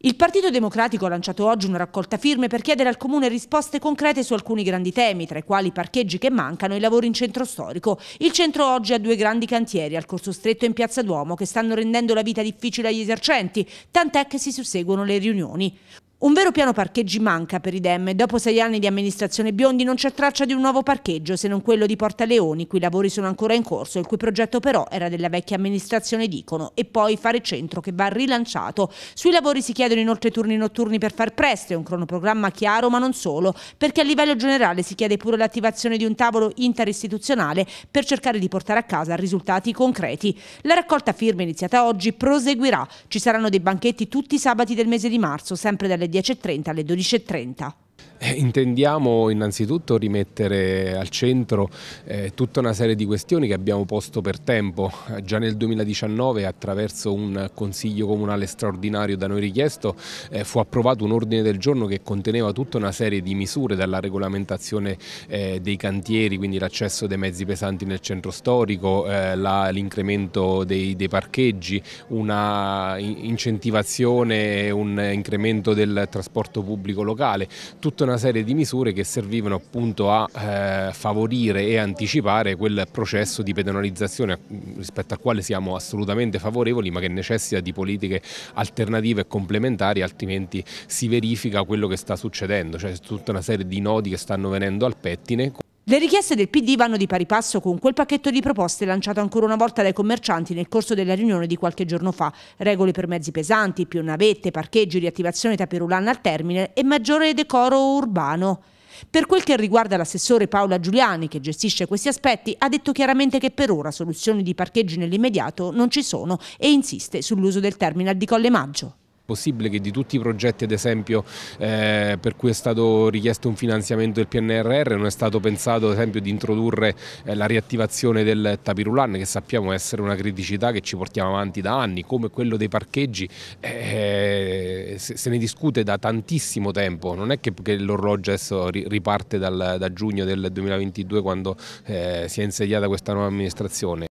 Il Partito Democratico ha lanciato oggi una raccolta firme per chiedere al Comune risposte concrete su alcuni grandi temi, tra i quali i parcheggi che mancano e i lavori in centro storico. Il centro oggi ha due grandi cantieri, al Corso Stretto e in Piazza Duomo, che stanno rendendo la vita difficile agli esercenti, tant'è che si susseguono le riunioni. Un vero piano parcheggi manca per i Dem. Dopo sei anni di amministrazione Biondi non c'è traccia di un nuovo parcheggio se non quello di Porta Leoni, cui i lavori sono ancora in corso, il cui progetto però era della vecchia amministrazione Dicono, e poi Fare Centro che va rilanciato. Sui lavori si chiedono inoltre turni notturni per far presto, è un cronoprogramma chiaro ma non solo, perché a livello generale si chiede pure l'attivazione di un tavolo interistituzionale per cercare di portare a casa risultati concreti. La raccolta firme iniziata oggi proseguirà. Ci saranno dei banchetti tutti i sabati del mese di marzo, sempre dalle 10.30 alle 12.30. Eh, intendiamo innanzitutto rimettere al centro eh, tutta una serie di questioni che abbiamo posto per tempo. Eh, già nel 2019 attraverso un consiglio comunale straordinario da noi richiesto eh, fu approvato un ordine del giorno che conteneva tutta una serie di misure dalla regolamentazione eh, dei cantieri, quindi l'accesso dei mezzi pesanti nel centro storico, eh, l'incremento dei, dei, parcheggi, una incentivazione, un incremento del trasporto pubblico locale, tutta una serie di misure che servivano appunto a eh, favorire e anticipare quel processo di pedonalizzazione rispetto al quale siamo assolutamente favorevoli ma che necessita di politiche alternative e complementari altrimenti si verifica quello che sta succedendo, cioè tutta una serie di nodi che stanno venendo al pettine. Le richieste del PD vanno di pari passo con quel pacchetto di proposte lanciato ancora una volta dai commercianti nel corso della riunione di qualche giorno fa. Regole per mezzi pesanti, più navette, parcheggi, riattivazione taperulana al termine e maggiore decoro urbano. Per quel che riguarda l'assessore Paola Giuliani, che gestisce questi aspetti, ha detto chiaramente che per ora soluzioni di parcheggi nell'immediato non ci sono e insiste sull'uso del terminal di Colle Maggio possibile che di tutti i progetti, ad esempio, eh, per cui è stato richiesto un finanziamento del PNRR, non è stato pensato, ad esempio, di introdurre eh, la riattivazione del tapirulan, che sappiamo essere una criticità che ci portiamo avanti da anni, come quello dei parcheggi, eh, se, se, ne discute da tantissimo tempo, non è che, che l'orologio adesso riparte dal, da giugno del 2022 quando eh, si è insediata questa nuova amministrazione.